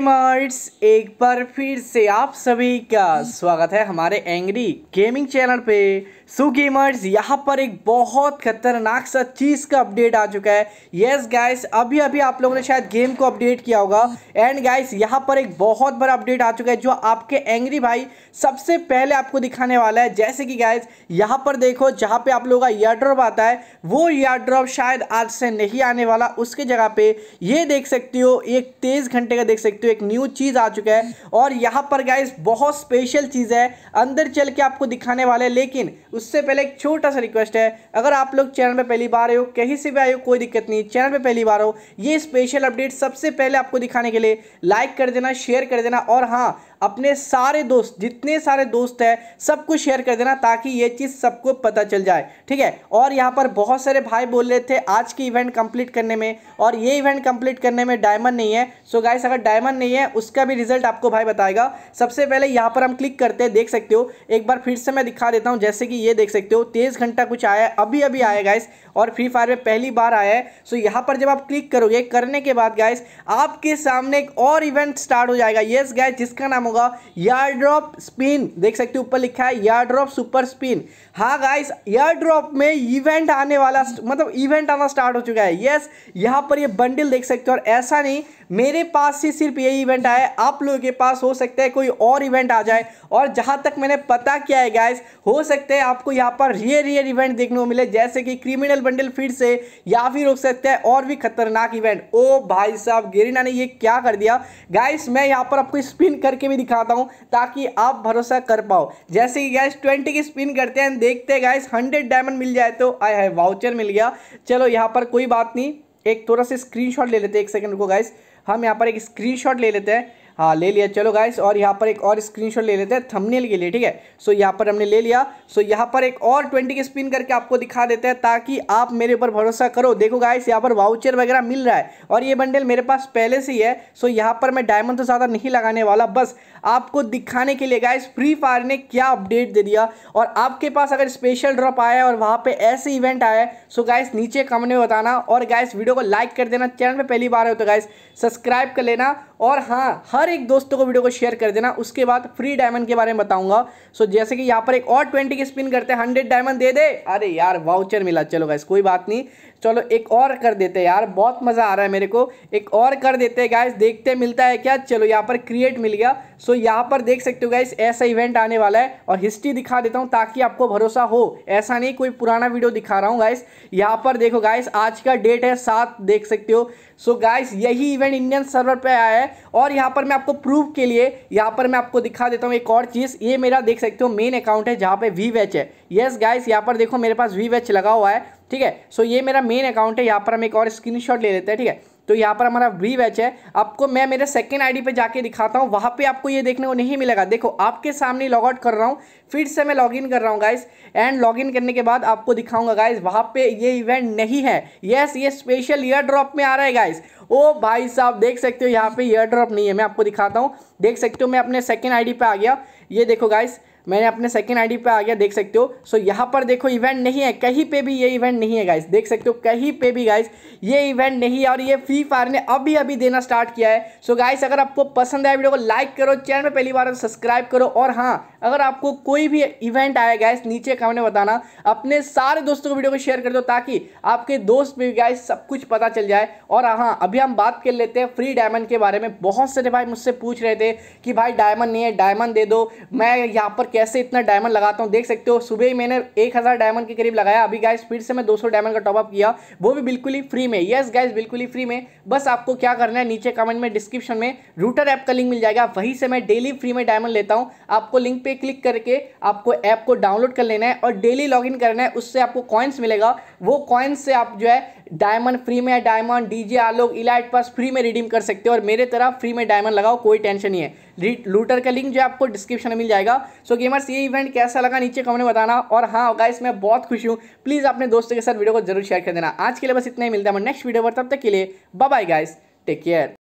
gamers एक बार फिर से आप सभी का स्वागत है हमारे एंग्री गेमिंग चैनल पे सो गेमर्स यहाँ पर एक बहुत खतरनाक सा चीज़ का अपडेट आ चुका है यस गाइस अभी अभी आप लोगों ने शायद गेम को अपडेट किया होगा एंड गाइस यहाँ पर एक बहुत बड़ा अपडेट आ चुका है जो आपके एंग्री भाई सबसे पहले आपको दिखाने वाला है जैसे कि गाइस यहाँ पर देखो जहाँ पे आप लोगों का ईयर ड्रॉप आता है वो ईयर ड्रॉप शायद आज से नहीं आने वाला उसके जगह पे ये देख सकते हो एक तेज़ घंटे का देख सकते हो एक न्यू चीज़ आ चुका है और यहाँ पर गाइस बहुत स्पेशल चीज़ है अंदर चल के आपको दिखाने वाले हैं लेकिन उससे पहले एक छोटा सा रिक्वेस्ट है अगर आप लोग चैनल पर पहली बार आए हो कहीं से भी आए हो कोई दिक्कत नहीं चैनल पर पहली बार हो ये स्पेशल अपडेट सबसे पहले आपको दिखाने के लिए लाइक कर देना शेयर कर देना और हाँ अपने सारे दोस्त जितने सारे दोस्त हैं सबको शेयर कर देना ताकि ये चीज़ सबको पता चल जाए ठीक है और यहाँ पर बहुत सारे भाई बोल रहे थे आज की इवेंट कंप्लीट करने में और ये इवेंट कंप्लीट करने में डायमंड नहीं है सो गाइस अगर डायमंड नहीं है उसका भी रिजल्ट आपको भाई बताएगा सबसे पहले यहाँ पर हम क्लिक करते हैं देख सकते हो एक बार फिर से मैं दिखा देता हूँ जैसे कि ये देख सकते हो तेज़ घंटा कुछ आया है अभी अभी आया गाइस और फ्री फायर में पहली बार आया है सो यहाँ पर जब आप क्लिक करोगे करने के बाद गाइस आपके सामने एक और इवेंट स्टार्ट हो जाएगा येस गाइस जिसका नाम होगा यार ड्रॉप स्पिन देख सकते हो ऊपर लिखा है यार ड्रॉप सुपर स्पिन हाँ गाइस यार ड्रॉप में इवेंट आने वाला मतलब इवेंट आना स्टार्ट हो चुका है यस यहाँ पर ये बंडल देख सकते हो और ऐसा नहीं मेरे पास से सिर्फ यही इवेंट आया आप लोगों के पास हो सकता है कोई और इवेंट आ जाए और जहाँ तक मैंने पता किया है गाइस हो सकता है आपको यहाँ पर रियर रियर इवेंट देखने को मिले जैसे कि क्रिमिनल बंडल फिर से या फिर हो सकता है और भी खतरनाक इवेंट ओ भाई साहब गेरिना ने ये क्या कर दिया गाइस मैं यहाँ पर आपको स्पिन करके भी दिखाता हूँ ताकि आप भरोसा कर पाओ जैसे ही गैस ट्वेंटी की स्पिन करते हैं देखते हैं गैस हंड्रेड डायमंड मिल जाए तो आई है वाउचर मिल गया चलो यहाँ पर कोई बात नहीं एक थोड़ा सा स्क्रीनशॉट ले लेते हैं एक सेकेंड को गैस हम यहाँ पर एक स्क्रीनशॉट ले लेते हैं हाँ ले लिया चलो गाइस और यहाँ पर एक और स्क्रीनशॉट ले लेते हैं थंबनेल के लिए ठीक है सो यहाँ पर हमने ले लिया सो यहाँ पर एक और ट्वेंटी के स्पिन करके आपको दिखा देते हैं ताकि आप मेरे ऊपर भरोसा करो देखो गाइस यहाँ पर वाउचर वगैरह मिल रहा है और ये बंडल मेरे पास पहले से ही है सो यहाँ पर मैं डायमंड तो ज़्यादा नहीं लगाने वाला बस आपको दिखाने के लिए गाइस फ्री फायर ने क्या अपडेट दे दिया और आपके पास अगर स्पेशल ड्रॉप आया है और वहाँ पर ऐसे इवेंट आया है सो गाइस नीचे कमने बताना और गाइस वीडियो को लाइक कर देना चैनल पर पहली बार हो तो गाइस सब्सक्राइब कर लेना और हाँ हर एक दोस्तों को वीडियो को शेयर कर देना उसके बाद फ्री डायमंड के बारे में बताऊंगा सो जैसे कि यहाँ पर एक और ट्वेंटी की स्पिन करते हैं हंड्रेड डायमंड दे दे अरे यार वाउचर मिला चलो गाइस कोई बात नहीं चलो एक और कर देते यार बहुत मज़ा आ रहा है मेरे को एक और कर देते हैं गाइस देखते मिलता है क्या चलो यहाँ पर क्रिएट मिल गया सो यहाँ पर देख सकते हो गाइस ऐसा इवेंट आने वाला है और हिस्ट्री दिखा देता हूँ ताकि आपको भरोसा हो ऐसा नहीं कोई पुराना वीडियो दिखा रहा हूँ गाइस यहाँ पर देखो गाइस आज का डेट है सात देख सकते हो सो गाइस यही इवेंट इंडियन सर्वर पर आया है और यहाँ पर मैं आपको प्रूफ के लिए यहाँ पर मैं आपको दिखा देता हूँ एक और चीज़ ये मेरा देख सकते हो मेन अकाउंट है जहाँ पे वी वैच है येस गाइस यहाँ पर देखो मेरे पास वी वैच लगा हुआ है ठीक है सो ये मेरा मेन अकाउंट है यहाँ पर हम एक और स्क्रीनशॉट ले लेते हैं ठीक है तो यहाँ पर हमारा वी वैच है आपको मैं मेरे सेकेंड आई पे जाके दिखाता हूँ वहाँ पर आपको ये देखने को नहीं मिलेगा देखो आपके सामने लॉग आउट कर रहा हूँ फिर से मैं लॉग कर रहा हूँ गाइज एंड लॉग करने के बाद आपको दिखाऊंगा गाइज वहाँ पे ये इवेंट नहीं है यस ये स्पेशल ईयर ड्रॉप में आ रहा है गाइज ओ भाई साहब देख सकते हो यहाँ पे ईयर ड्रॉप नहीं है मैं आपको दिखाता हूँ देख सकते हो मैं अपने सेकेंड आई पर आ गया ये देखो गाइज़ मैंने अपने सेकेंड आईडी पे आ गया देख सकते हो सो यहाँ पर देखो इवेंट नहीं है कहीं पे भी ये इवेंट नहीं है गाइज़ देख सकते हो कहीं पे भी गाइज ये इवेंट नहीं है और ये फ्री फायर ने अभी अभी देना स्टार्ट किया है सो गाइज गाइस अगर आपको पसंद आया वीडियो को लाइक करो चैनल पर पहली बार सब्सक्राइब तो करो और हाँ अगर आपको कोई भी इवेंट आया गैस नीचे कमेंट में बताना अपने सारे दोस्तों को वीडियो को शेयर कर दो ताकि आपके दोस्त भी गैस सब कुछ पता चल जाए और हाँ अभी हम बात कर लेते हैं फ्री डायमंड के बारे में बहुत सारे भाई मुझसे पूछ रहे थे कि भाई डायमंड नहीं है डायमंड दे दो मैं यहाँ पर कैसे इतना डायमंड लगाता हूँ देख सकते हो सुबह ही मैंने एक हज़ार डायमंड के करीब लगाया अभी गैस फिर से मैं दो सौ डायमंड का टॉपअप किया वो भी बिल्कुल ही फ्री में येस गैस बिल्कुल ही फ्री में बस आपको क्या करना है नीचे कमेंट में डिस्क्रिप्शन में रूटर ऐप का लिंक मिल जाएगा वहीं से मैं डेली फ्री में डायमंड लेता हूँ आपको लिंक पे पे क्लिक करके आपको ऐप को डाउनलोड कर लेना है और डेली लॉगिन करना है उससे आपको कॉइन्स मिलेगा वो कॉइन्स से आप जो है डायमंड फ्री में diamond DJ Alok elite pass free में रिडीम कर सकते हो और मेरे तरह फ्री में डायमंड लगाओ कोई टेंशन नहीं है लूटर का लिंक जो है आपको डिस्क्रिप्शन में मिल जाएगा सो गेमर्स ये इवेंट कैसा लगा नीचे कमेंट बताना और हाँ गाइस मैं बहुत खुश हूँ प्लीज़ अपने दोस्तों के साथ वीडियो को जरूर शेयर कर देना आज के लिए बस इतना ही मिलता है नेक्स्ट वीडियो पर तब तक के लिए bye bye guys take care